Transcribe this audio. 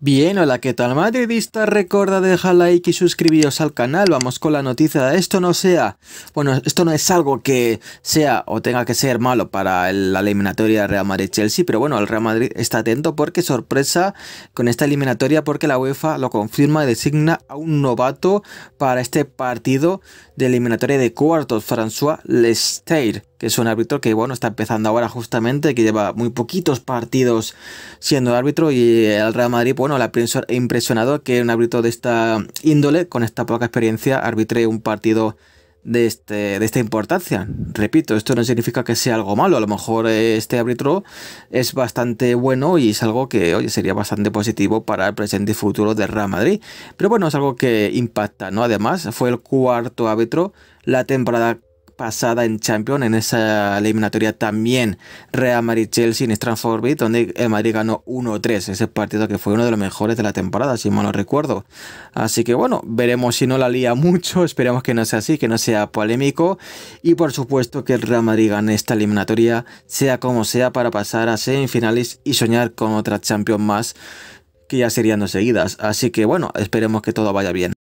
Bien, hola, ¿qué tal madridista? Recuerda dejar like y suscribiros al canal, vamos con la noticia esto no sea, bueno, esto no es algo que sea o tenga que ser malo para la eliminatoria Real Madrid-Chelsea, pero bueno, el Real Madrid está atento porque sorpresa con esta eliminatoria porque la UEFA lo confirma y designa a un novato para este partido de eliminatoria de cuartos, François Lesteir que es un árbitro que bueno está empezando ahora justamente, que lleva muy poquitos partidos siendo árbitro y el Real Madrid bueno le ha impresionado que un árbitro de esta índole, con esta poca experiencia, arbitre un partido de, este, de esta importancia. Repito, esto no significa que sea algo malo, a lo mejor eh, este árbitro es bastante bueno y es algo que oye, sería bastante positivo para el presente y futuro del Real Madrid, pero bueno, es algo que impacta, ¿no? Además, fue el cuarto árbitro la temporada pasada en Champions, en esa eliminatoria también Real Madrid-Chelsea en Stamford donde el Madrid ganó 1-3, ese partido que fue uno de los mejores de la temporada, si mal no recuerdo. Así que bueno, veremos si no la lía mucho, esperemos que no sea así, que no sea polémico y por supuesto que el Real Madrid gane esta eliminatoria, sea como sea, para pasar a semifinales y soñar con otra Champions más que ya serían dos seguidas. Así que bueno, esperemos que todo vaya bien.